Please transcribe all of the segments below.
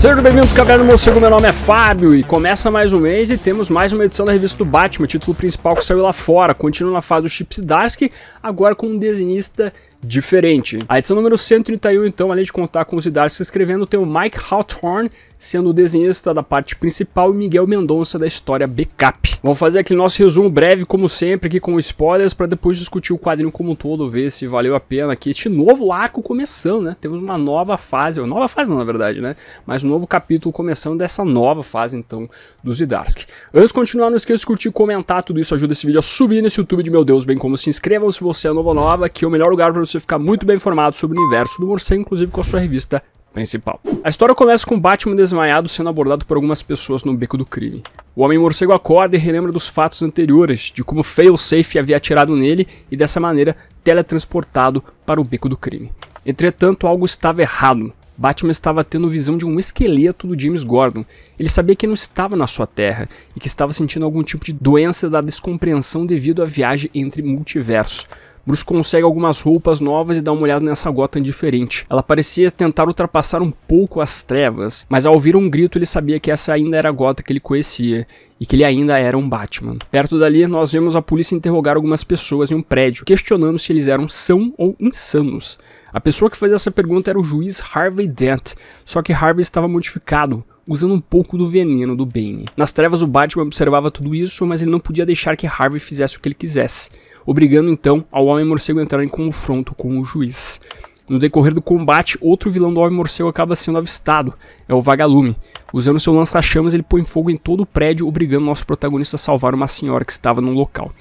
Sejam bem-vindos, Caverna do Morcego, meu nome é Fábio e começa mais um mês e temos mais uma edição da revista do Batman, título principal que saiu lá fora. Continua na fase do Chip Zdarsky, agora com um desenhista diferente. A edição número 131, então, além de contar com os Zdarsky escrevendo, tem o Mike Hawthorne sendo o desenhista da parte principal e Miguel Mendonça da história Backup. Vamos fazer aqui nosso resumo breve, como sempre, aqui com spoilers, para depois discutir o quadrinho como um todo, ver se valeu a pena aqui. Este novo arco começando, né? Temos uma nova fase, nova fase não, na verdade, né? Mas um novo capítulo começando dessa nova fase, então, do Zidarsky. Antes de continuar, não esqueça de curtir, comentar, tudo isso ajuda esse vídeo a subir nesse YouTube de meu Deus, bem como se inscrevam se você é novo ou nova, que é o melhor lugar para você ficar muito bem informado sobre o universo do morcego, inclusive com a sua revista principal. A história começa com Batman desmaiado sendo abordado por algumas pessoas no beco do crime. O Homem-Morcego acorda e relembra dos fatos anteriores, de como Failsafe havia atirado nele e dessa maneira teletransportado para o beco do crime. Entretanto, algo estava errado. Batman estava tendo visão de um esqueleto do James Gordon. Ele sabia que não estava na sua terra e que estava sentindo algum tipo de doença da descompreensão devido à viagem entre multiversos. Bruce consegue algumas roupas novas e dá uma olhada nessa Gotham diferente. Ela parecia tentar ultrapassar um pouco as trevas, mas ao ouvir um grito ele sabia que essa ainda era a Gotham que ele conhecia e que ele ainda era um Batman. Perto dali, nós vemos a polícia interrogar algumas pessoas em um prédio, questionando se eles eram são ou insanos. A pessoa que fazia essa pergunta era o juiz Harvey Dent, só que Harvey estava modificado, usando um pouco do veneno do Bane. Nas trevas, o Batman observava tudo isso, mas ele não podia deixar que Harvey fizesse o que ele quisesse obrigando então ao Homem-Morcego a entrar em confronto com o juiz. No decorrer do combate, outro vilão do Homem-Morcego acaba sendo avistado, é o Vagalume. Usando seu lança-chamas, ele põe fogo em todo o prédio, obrigando nosso protagonista a salvar uma senhora que estava no local.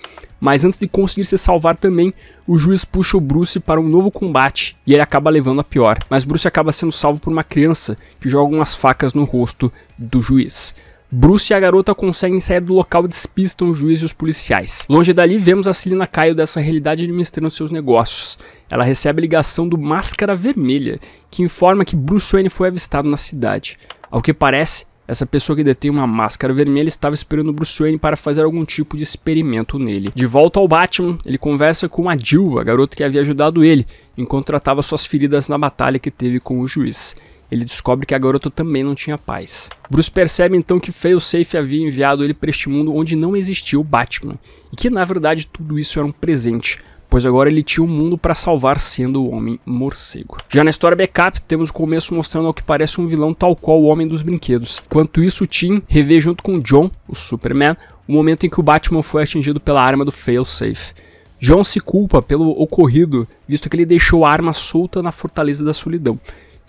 Mas antes de conseguir se salvar também, o juiz puxa o Bruce para um novo combate e ele acaba levando a pior. Mas Bruce acaba sendo salvo por uma criança que joga umas facas no rosto do juiz. Bruce e a garota conseguem sair do local e despistam o juiz e os policiais. Longe dali, vemos a Celina Caio dessa realidade administrando seus negócios. Ela recebe a ligação do Máscara Vermelha, que informa que Bruce Wayne foi avistado na cidade. Ao que parece, essa pessoa que detém uma máscara vermelha estava esperando Bruce Wayne para fazer algum tipo de experimento nele. De volta ao Batman, ele conversa com a Jill, a garota que havia ajudado ele, enquanto tratava suas feridas na batalha que teve com o juiz ele descobre que a garota também não tinha paz. Bruce percebe então que Failsafe havia enviado ele para este mundo onde não existia o Batman, e que na verdade tudo isso era um presente, pois agora ele tinha o um mundo para salvar sendo o Homem Morcego. Já na história backup, temos o começo mostrando ao que parece um vilão tal qual o Homem dos Brinquedos. Enquanto isso, o Tim revê junto com John, o Superman, o momento em que o Batman foi atingido pela arma do Failsafe. John se culpa pelo ocorrido, visto que ele deixou a arma solta na Fortaleza da Solidão,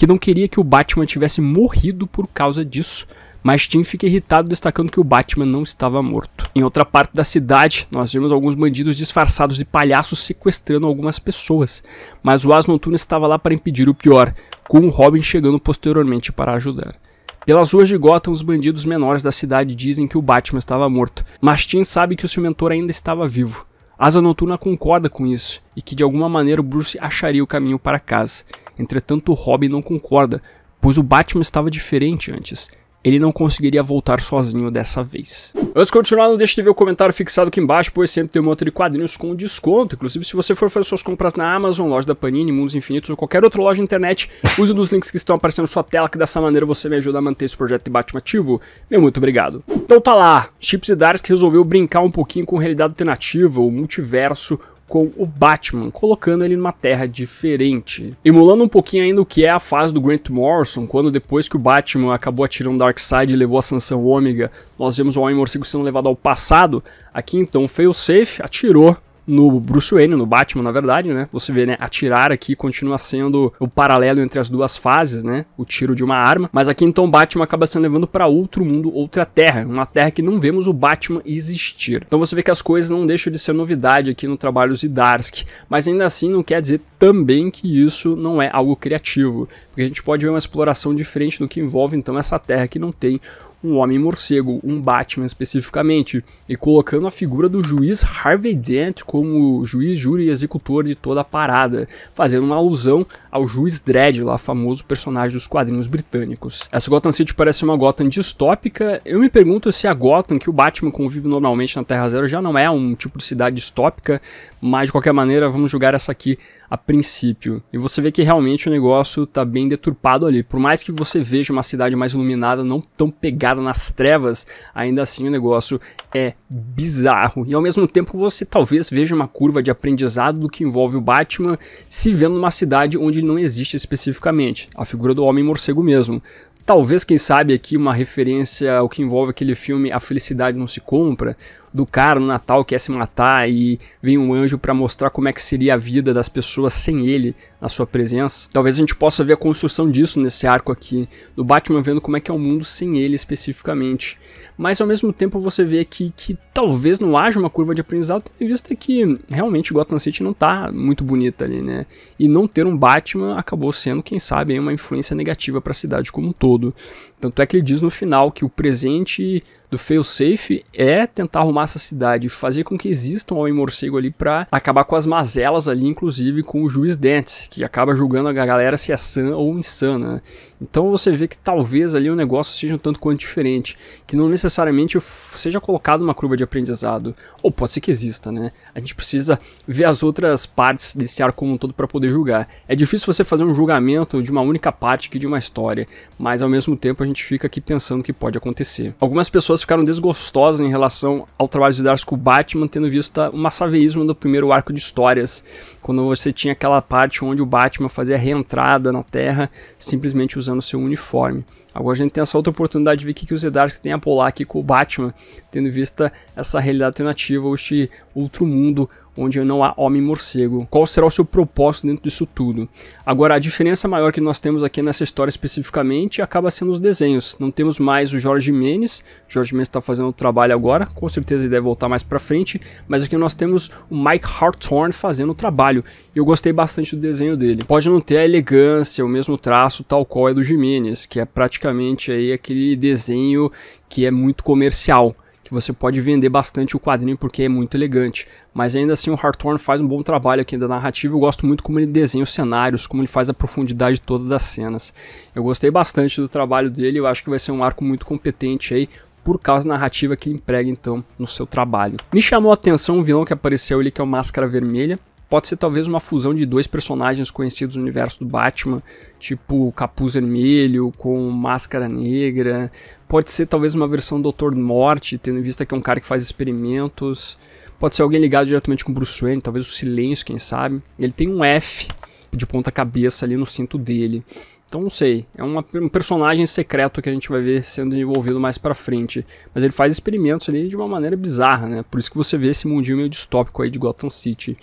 que não queria que o Batman tivesse morrido por causa disso, mas Tim fica irritado destacando que o Batman não estava morto. Em outra parte da cidade, nós vemos alguns bandidos disfarçados de palhaços sequestrando algumas pessoas, mas o Asa Noturna estava lá para impedir o pior, com o Robin chegando posteriormente para ajudar. Pelas ruas de Gotham, os bandidos menores da cidade dizem que o Batman estava morto, mas Tim sabe que o seu mentor ainda estava vivo. Asa Noturna concorda com isso e que de alguma maneira o Bruce acharia o caminho para casa. Entretanto, Robin não concorda, pois o Batman estava diferente antes. Ele não conseguiria voltar sozinho dessa vez. Antes de continuar, não deixe de ver o comentário fixado aqui embaixo, pois sempre tem um monte de quadrinhos com desconto. Inclusive, se você for fazer suas compras na Amazon, loja da Panini, Mundos Infinitos ou qualquer outra loja de internet, use dos links que estão aparecendo na sua tela, que dessa maneira você me ajuda a manter esse projeto de Batman ativo. Meu muito obrigado. Então tá lá, Chips e Dares que resolveu brincar um pouquinho com realidade alternativa, o multiverso, com o Batman, colocando ele numa terra diferente. Emulando um pouquinho ainda o que é a fase do Grant Morrison, quando depois que o Batman acabou atirando Darkseid e levou a sanção ômega, nós vemos o Homem-Morcego sendo levado ao passado. Aqui então o Failsafe atirou no Bruce Wayne, no Batman, na verdade, né? Você vê, né? Atirar aqui continua sendo o paralelo entre as duas fases, né? O tiro de uma arma. Mas aqui então Batman acaba sendo levando para outro mundo, outra terra. Uma terra que não vemos o Batman existir. Então você vê que as coisas não deixam de ser novidade aqui no trabalho Zidarsky. Mas ainda assim não quer dizer também que isso não é algo criativo. Porque a gente pode ver uma exploração diferente do que envolve então essa terra que não tem um Homem-Morcego, um Batman especificamente, e colocando a figura do juiz Harvey Dent como juiz, júri e executor de toda a parada, fazendo uma alusão ao juiz Dredd, lá famoso personagem dos quadrinhos britânicos. Essa Gotham City parece uma Gotham distópica, eu me pergunto se a Gotham que o Batman convive normalmente na Terra-Zero já não é um tipo de cidade distópica, mas de qualquer maneira vamos julgar essa aqui a princípio. E você vê que realmente o negócio tá bem deturpado ali, por mais que você veja uma cidade mais iluminada, não tão pegada nas trevas, ainda assim o negócio é bizarro. E ao mesmo tempo você talvez veja uma curva de aprendizado do que envolve o Batman se vendo numa cidade onde ele não existe especificamente, a figura do homem morcego mesmo. Talvez, quem sabe, aqui uma referência ao que envolve aquele filme A Felicidade Não Se Compra, do cara no Natal que ia se matar e vem um anjo para mostrar como é que seria a vida das pessoas sem ele na sua presença. Talvez a gente possa ver a construção disso nesse arco aqui, do Batman vendo como é que é o mundo sem ele especificamente. Mas ao mesmo tempo você vê aqui que talvez não haja uma curva de aprendizado, tendo em vista que realmente Gotham City não tá muito bonita ali, né? E não ter um Batman acabou sendo, quem sabe, uma influência negativa para a cidade como um todo. Tanto é que ele diz no final que o presente do Failsafe é tentar arrumar tomar essa cidade, fazer com que exista um homem-morcego ali pra acabar com as mazelas ali, inclusive com o juiz Dent, que acaba julgando a galera se é sã ou insana. Né? Então você vê que talvez ali o negócio seja um tanto quanto diferente, que não necessariamente seja colocado uma curva de aprendizado, ou pode ser que exista, né? A gente precisa ver as outras partes desse ar como um todo para poder julgar. É difícil você fazer um julgamento de uma única parte que de uma história, mas ao mesmo tempo a gente fica aqui pensando que pode acontecer. Algumas pessoas ficaram desgostosas em relação ao trabalhos literários com o Batman, tendo visto o massaveísmo do primeiro arco de histórias, quando você tinha aquela parte onde o Batman fazia reentrada na Terra, simplesmente usando seu uniforme. Agora a gente tem essa outra oportunidade de ver o que os Edarks têm a pular aqui com o Batman, tendo vista essa realidade alternativa, este outro mundo onde não há homem morcego. Qual será o seu propósito dentro disso tudo? Agora, a diferença maior que nós temos aqui nessa história especificamente acaba sendo os desenhos. Não temos mais o Jorge Menes, Jorge Menes está fazendo o trabalho agora, com certeza ele deve voltar mais para frente, mas aqui nós temos o Mike Hartshorn fazendo o trabalho. Eu gostei bastante do desenho dele. Pode não ter a elegância, o mesmo traço tal qual é do Jimenez, que é praticamente aí aquele desenho que é muito comercial que você pode vender bastante o quadrinho porque é muito elegante. Mas ainda assim o Hartthorne faz um bom trabalho aqui da narrativa, eu gosto muito como ele desenha os cenários, como ele faz a profundidade toda das cenas. Eu gostei bastante do trabalho dele, eu acho que vai ser um arco muito competente aí, por causa da narrativa que ele emprega então no seu trabalho. Me chamou a atenção um vilão que apareceu ali que é o Máscara Vermelha pode ser talvez uma fusão de dois personagens conhecidos no universo do Batman, tipo Capuz Vermelho com Máscara Negra. Pode ser talvez uma versão do Doutor Morte, tendo em vista que é um cara que faz experimentos. Pode ser alguém ligado diretamente com Bruce Wayne, talvez o Silêncio, quem sabe. Ele tem um F de ponta cabeça ali no cinto dele. Então não sei, é uma, um personagem secreto que a gente vai ver sendo desenvolvido mais para frente, mas ele faz experimentos ali de uma maneira bizarra, né? Por isso que você vê esse mundinho meio distópico aí de Gotham City.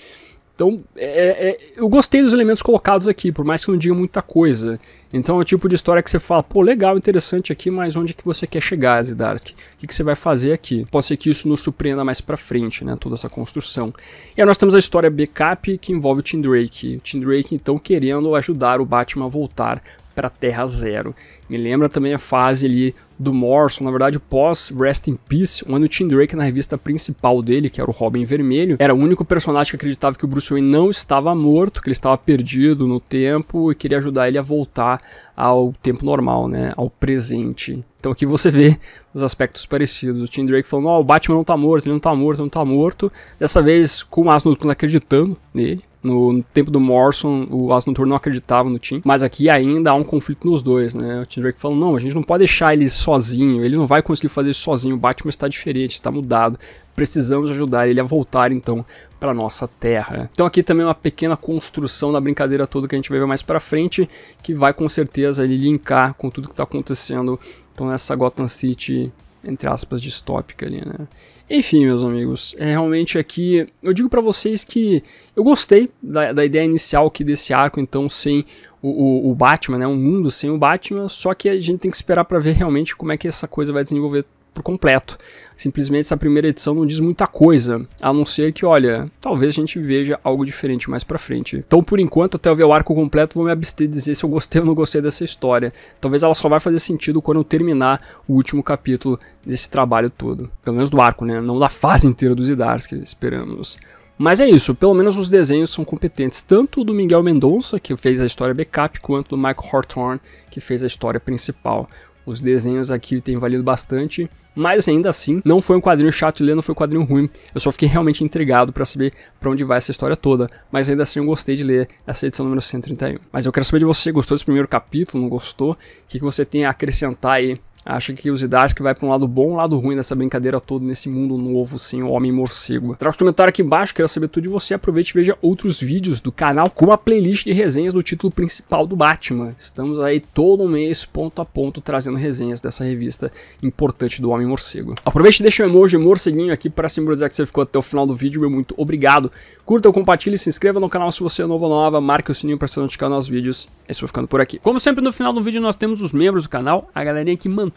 Então, é, é, é, eu gostei dos elementos colocados aqui, por mais que não diga muita coisa. Então, é o tipo de história que você fala, pô, legal, interessante aqui, mas onde é que você quer chegar, Zidark? O que, que você vai fazer aqui? Pode ser que isso nos surpreenda mais pra frente, né, toda essa construção. E aí nós temos a história backup, que envolve o Tim Drake. O Tim Drake, então, querendo ajudar o Batman a voltar para Terra Zero. Me lembra também a fase ali do Morrison, na verdade, pós Rest in Peace, onde o Tim Drake, na revista principal dele, que era o Robin Vermelho, era o único personagem que acreditava que o Bruce Wayne não estava morto, que ele estava perdido no tempo e queria ajudar ele a voltar ao tempo normal, né, ao presente. Então aqui você vê os aspectos parecidos. O Tim Drake falando, ó, oh, o Batman não está morto, ele não está morto, ele não está morto. Dessa vez, com o Asno acreditando nele. No tempo do Morrison, o Asa Noturno não acreditava no Tim, mas aqui ainda há um conflito nos dois, né? O Tim Drake falou não, a gente não pode deixar ele sozinho, ele não vai conseguir fazer isso sozinho, o Batman está diferente, está mudado, precisamos ajudar ele a voltar então para nossa terra. Então aqui também uma pequena construção da brincadeira toda que a gente vai ver mais para frente, que vai com certeza ele linkar com tudo que está acontecendo então nessa Gotham City entre aspas distópica ali, né? Enfim, meus amigos, é realmente aqui eu digo para vocês que eu gostei da, da ideia inicial que desse arco, então sem o, o, o, Batman, né, um mundo sem o Batman, só que a gente tem que esperar para ver realmente como é que essa coisa vai desenvolver por completo. Simplesmente essa primeira edição não diz muita coisa, a não ser que, olha, talvez a gente veja algo diferente mais para frente. Então, por enquanto, até eu ver o arco completo, vou me abster de dizer se eu gostei ou não gostei dessa história. Talvez ela só vai fazer sentido quando eu terminar o último capítulo desse trabalho todo. Pelo menos do arco, né? Não da fase inteira dos que esperamos. Mas é isso, pelo menos os desenhos são competentes, tanto do Miguel Mendonça, que fez a história backup, quanto do Michael Hawthorne, que fez a história principal. Os desenhos aqui têm valido bastante. Mas ainda assim, não foi um quadrinho chato de ler, não foi um quadrinho ruim. Eu só fiquei realmente intrigado para saber para onde vai essa história toda. Mas ainda assim, eu gostei de ler essa edição número 131. Mas eu quero saber de você, gostou desse primeiro capítulo? Não gostou? O que, que você tem a acrescentar aí acha que os Zdarsky vai para um lado bom, um lado ruim dessa brincadeira toda nesse mundo novo sem o Homem Morcego. Traz um comentário aqui embaixo, quero saber tudo de você. Aproveite e veja outros vídeos do canal com a playlist de resenhas do título principal do Batman. Estamos aí todo mês, ponto a ponto, trazendo resenhas dessa revista importante do Homem Morcego. Aproveite e deixa um emoji morceguinho aqui para simbolizar que você ficou até o final do vídeo. Meu muito obrigado. Curta, compartilhe, se inscreva no canal se você é novo ou nova. Marque o sininho para ser notificado nos vídeos. É isso ficando por aqui. Como sempre, no final do vídeo nós temos os membros do canal, a galerinha que mantém